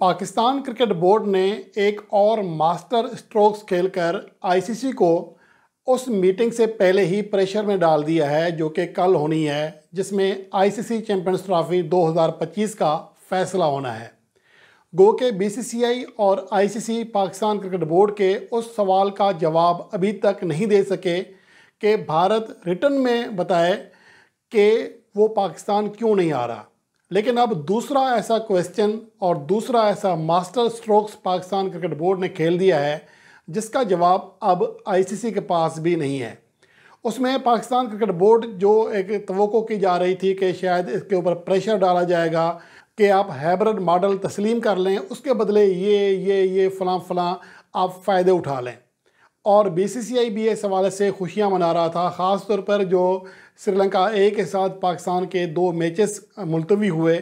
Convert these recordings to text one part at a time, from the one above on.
Pakistan cricket board ने एक और मास्टर स्ट्रोक्स खेलकर आईसीसी को उस मीटिंग से पहले ही प्रेशर में डाल दिया है जो कि कल होनी है जिसमें आईसीसी चैंपियंस ट्रॉफी 2025 का फैसला होना है गो के बीसीसीआई और आईसीसी पाकिस्तान क्रिकेट बोर्ड के उस सवाल का जवाब अभी तक नहीं दे सके कि भारत रिटर्न में बताए कि वो पाकिस्तान क्यों नहीं आ रहा लेकिन अब दूसरा ऐसा क्वेश्चन और दूसरा ऐसा master strokes Pakistan cricket board ने खेल दिया है जिसका जवाब अब आईसीसी के पास भी नहीं है उसमें पाकिस्तान क्रिकेट बोर्ड जो एक तो की जा रही थी कि शायद इसके ऊपर प्रेशर डाला जाएगा कि आप हैब्रिड मॉडल तस्लीम कर लें उसके बदले ये ये ये फ़लाँ फ़लाँ आप फ़ायदे उठा लें और बीसीसीआई भी इस हवाले से खुशियां मना रहा था ख़ास तौर पर जो श्रीलंका ए के साथ पाकिस्तान के दो मैचेस मुलतवी हुए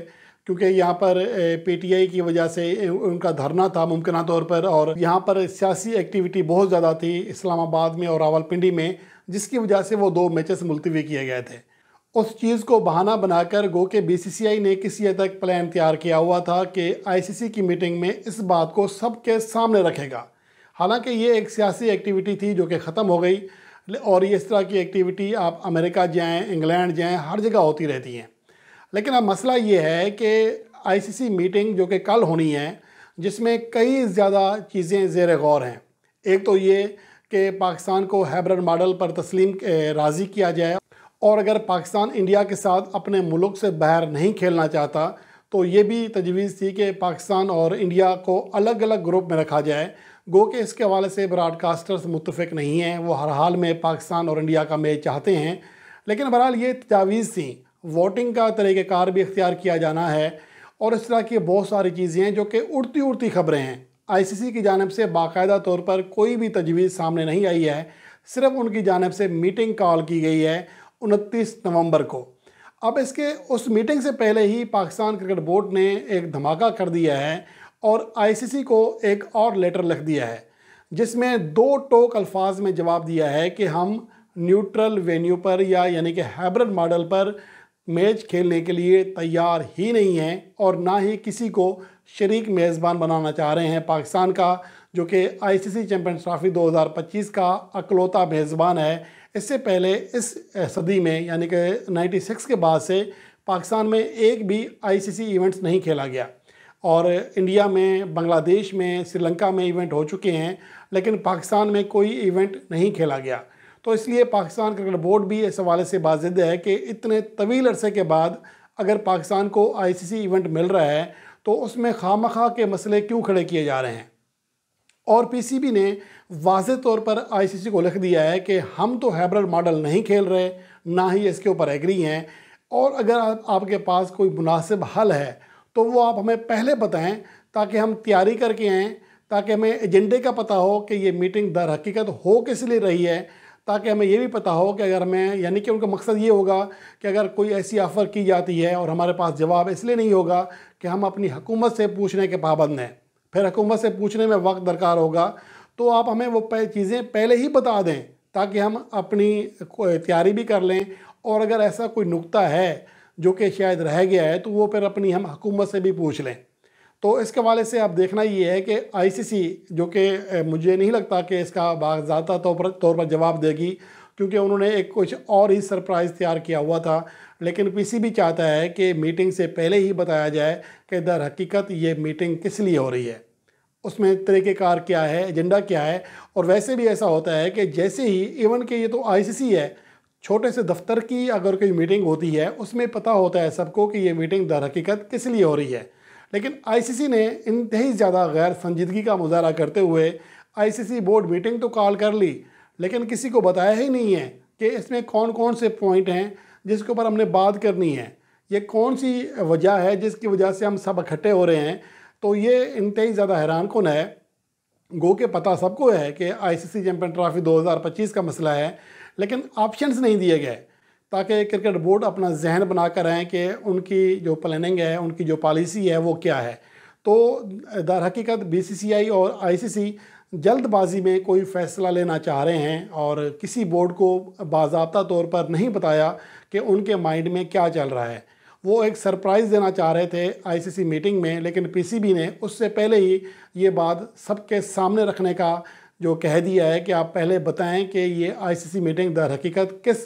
क्योंकि यहाँ पर पीटीआई की वजह से उनका धरना था मुमकिन तौर पर और यहाँ पर सियासी एक्टिविटी बहुत ज़्यादा थी इस्लामाबाद में और रावलपिंडी में जिसकी वजह से वो दो मैचेस मुलतवी किए गए थे उस चीज़ को बहाना बनाकर गो के बीसीसीआई ने किसी हद तक प्लान तैयार किया हुआ था कि आईसीसी की मीटिंग में इस बात को सबके सामने रखेगा हालांकि ये एक सियासी एक्टिविटी थी जो कि ख़त्म हो गई और इस तरह की एक्टिविटी आप अमेरिका जाएँ इंग्लैंड जाएँ हर जगह होती रहती हैं लेकिन अब मसला ये है कि आईसीसी मीटिंग जो कि कल होनी है जिसमें कई ज़्यादा चीज़ें जेर गौर हैं एक तो ये कि पाकिस्तान को हैब्रन मॉडल पर तस्लीम राज़ी किया जाए और अगर पाकिस्तान इंडिया के साथ अपने मुल्क से बाहर नहीं खेलना चाहता तो ये भी तजवीज़ थी कि पाकिस्तान और इंडिया को अलग अलग ग्रुप में रखा जाए गो के इसके हवाले से ब्रॉडकास्टर्स मुतफिक नहीं हैं वो हर हाल में पाकिस्तान और इंडिया का मैच चाहते हैं लेकिन बहरहाल ये तजावीज़ थी वोटिंग का तरीक़ार भी इख्तियार किया जाना है और इस तरह की बहुत सारी चीज़ें हैं जो कि उड़ती उड़ती खबरें हैं आईसीसी की जानब से बाकायदा तौर पर कोई भी तजवीज़ सामने नहीं आई है सिर्फ उनकी जानब से मीटिंग कॉल की गई है उनतीस नवंबर को अब इसके उस मीटिंग से पहले ही पाकिस्तान क्रिकेट बोर्ड ने एक धमाका कर दिया है और आईसीसी को एक और लेटर लिख दिया है जिसमें दो टोक अल्फाज में जवाब दिया है कि हम न्यूट्रल वेन्यू पर या यानी कि हाइब्रिड मॉडल पर मैच खेलने के लिए तैयार ही नहीं हैं और ना ही किसी को शरीक मेज़बान बनाना चाह रहे हैं पाकिस्तान का जो कि आईसीसी चैम्पियंस ट्रॉफी 2025 का अकलौता मेज़बान है इससे पहले इस सदी में यानी कि 96 के बाद से पाकिस्तान में एक भी आईसीसी इवेंट्स नहीं खेला गया और इंडिया में बांग्लादेश में श्रीलंका में इवेंट हो चुके हैं लेकिन पाकिस्तान में कोई इवेंट नहीं खेला गया तो इसलिए पाकिस्तान क्रिकेट बोर्ड भी इस हवाले से बाजिद है कि इतने तवील अरसे के बाद अगर पाकिस्तान को आईसीसी इवेंट मिल रहा है तो उसमें खामखा के मसले क्यों खड़े किए जा रहे हैं और पीसीबी ने वाज तौर पर आईसीसी को लिख दिया है कि हम तो हैब्रड मॉडल नहीं खेल रहे ना ही इसके ऊपर एग्री हैं और अगर आप, आपके पास कोई मुनासिब हल है तो वो आप हमें पहले बताएं ताकि हम तैयारी करके आएँ ताकि हमें एजेंडे का पता हो कि ये मीटिंग दर हकीकत हो किस लिए रही है ताकि हमें ये भी पता हो कि अगर हमें यानी कि उनका मकसद ये होगा कि अगर कोई ऐसी ऑफ़र की जाती है और हमारे पास जवाब इसलिए नहीं होगा कि हम अपनी हुकूमत से पूछने के पाबंद हैं फिर हुकूमत से पूछने में वक्त दरकार होगा तो आप हमें वो चीज़ें पहले ही बता दें ताकि हम अपनी तैयारी भी कर लें और अगर ऐसा कोई नुकता है जो कि शायद रह गया है तो वो फिर अपनी हम हकूमत से भी पूछ लें तो इसके हवाले से आप देखना ये है कि आईसीसी जो कि मुझे नहीं लगता कि इसका ज़्यादा तौर पर तौर पर जवाब देगी क्योंकि उन्होंने एक कुछ और ही सरप्राइज़ तैयार किया हुआ था लेकिन भी चाहता है कि मीटिंग से पहले ही बताया जाए कि दर हकीकत ये मीटिंग किस लिए हो रही है उसमें तरीके कार क्या है एजेंडा क्या है और वैसे भी ऐसा होता है कि जैसे ही इवन के ये तो आईसीसी है छोटे से दफ्तर की अगर कोई मीटिंग होती है उसमें पता होता है सबको कि ये मीटिंग दर हकीकत किस लिए हो रही है लेकिन आईसीसी ने इंतहाई ज़्यादा गैर संजीदगी का मुजाहरा करते हुए आईसीसी बोर्ड मीटिंग तो कॉल कर ली लेकिन किसी को बताया ही नहीं है कि इसमें कौन कौन से पॉइंट हैं जिसके ऊपर हमने बात करनी है ये कौन सी वजह है जिसकी वजह से हम सब इकट्ठे हो रहे हैं तो ये ही ज़्यादा हैरान कन है गो के पता सबको है कि आईसीसी चैंपियन ट्रॉफी 2025 का मसला है लेकिन ऑप्शंस नहीं दिए गए ताकि क्रिकेट बोर्ड अपना जहन बना कर आएँ कि उनकी जो प्लानिंग है उनकी जो पॉलिसी है वो क्या है तो दर हकीकत बीसीसीआई और आईसीसी जल्दबाजी में कोई फ़ैसला लेना चाह रहे हैं और किसी बोर्ड को बाबा तौर पर नहीं बताया कि उनके माइंड में क्या चल रहा है वो एक सरप्राइज़ देना चाह रहे थे आईसीसी मीटिंग में लेकिन पीसीबी ने उससे पहले ही ये बात सबके सामने रखने का जो कह दिया है कि आप पहले बताएं कि ये आईसीसी मीटिंग दर हकीकत किस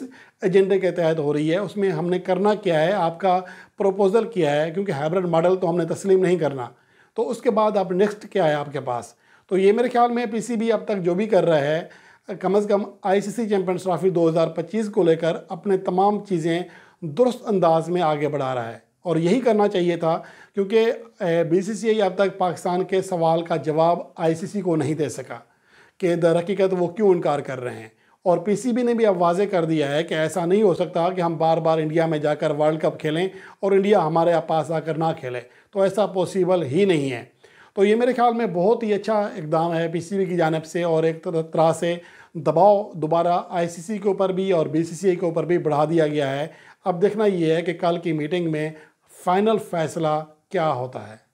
एजेंडे के तहत हो रही है उसमें हमने करना क्या है आपका प्रपोज़ल किया है क्योंकि हाइब्रिड मॉडल तो हमने तस्लीम नहीं करना तो उसके बाद आप नेक्स्ट क्या है आपके पास तो ये मेरे ख्याल में पी अब तक जो भी कर रहा है कम अज़ कम आई चैम्पियंस ट्रॉफी दो को लेकर अपने तमाम चीज़ें दुरुस्त अंदाज में आगे बढ़ा रहा है और यही करना चाहिए था क्योंकि बीसीसीआई अब तक पाकिस्तान के सवाल का जवाब आईसीसी को नहीं दे सका कि दर हकीकत वो क्यों इनकार कर रहे हैं और पीसीबी ने भी अब वाजे कर दिया है कि ऐसा नहीं हो सकता कि हम बार बार इंडिया में जाकर वर्ल्ड कप खेलें और इंडिया हमारे पास आकर ना खेले तो ऐसा पॉसिबल ही नहीं है तो ये मेरे ख्याल में बहुत ही अच्छा इकदाम है पीसीबी की जानब से और एक तरह से दबाव दोबारा आईसीसी के ऊपर भी और बीसीसीआई के ऊपर भी बढ़ा दिया गया है अब देखना ये है कि कल की मीटिंग में फ़ाइनल फैसला क्या होता है